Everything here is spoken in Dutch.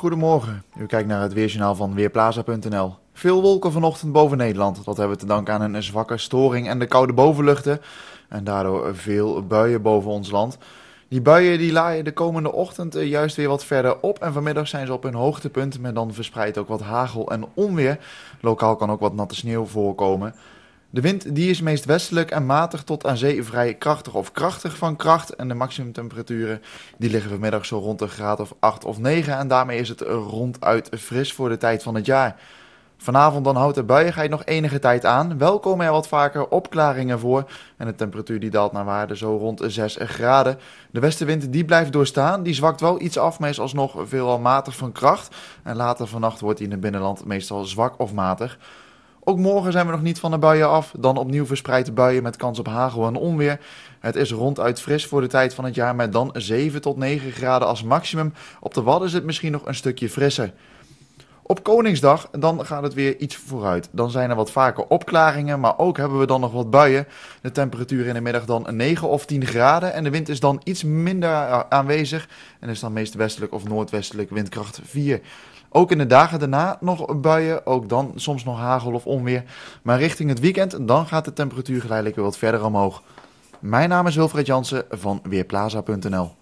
Goedemorgen, u kijkt naar het weerjournaal van Weerplaza.nl. Veel wolken vanochtend boven Nederland. Dat hebben we te danken aan een zwakke storing en de koude bovenluchten. En daardoor veel buien boven ons land. Die buien die laaien de komende ochtend eh, juist weer wat verder op. En vanmiddag zijn ze op hun hoogtepunt. Met dan verspreid ook wat hagel en onweer. Lokaal kan ook wat natte sneeuw voorkomen. De wind die is meest westelijk en matig tot aan zee vrij krachtig of krachtig van kracht. En de maximumtemperaturen die liggen vanmiddag zo rond een graad of 8 of 9. En daarmee is het ronduit fris voor de tijd van het jaar. Vanavond dan houdt de buiigheid nog enige tijd aan. Wel komen er wat vaker opklaringen voor. En de temperatuur die daalt naar waarde zo rond 6 graden. De westenwind die blijft doorstaan. Die zwakt wel iets af, maar is alsnog veelal matig van kracht. En later vannacht wordt hij in het binnenland meestal zwak of matig. Ook morgen zijn we nog niet van de buien af. Dan opnieuw verspreid buien met kans op hagel en onweer. Het is ronduit fris voor de tijd van het jaar met dan 7 tot 9 graden als maximum. Op de Wadden is het misschien nog een stukje frisser. Op Koningsdag, dan gaat het weer iets vooruit. Dan zijn er wat vaker opklaringen, maar ook hebben we dan nog wat buien. De temperatuur in de middag dan 9 of 10 graden en de wind is dan iets minder aanwezig. En is dan meest westelijk of noordwestelijk windkracht 4. Ook in de dagen daarna nog buien, ook dan soms nog hagel of onweer. Maar richting het weekend, dan gaat de temperatuur geleidelijk weer wat verder omhoog. Mijn naam is Wilfred Jansen van Weerplaza.nl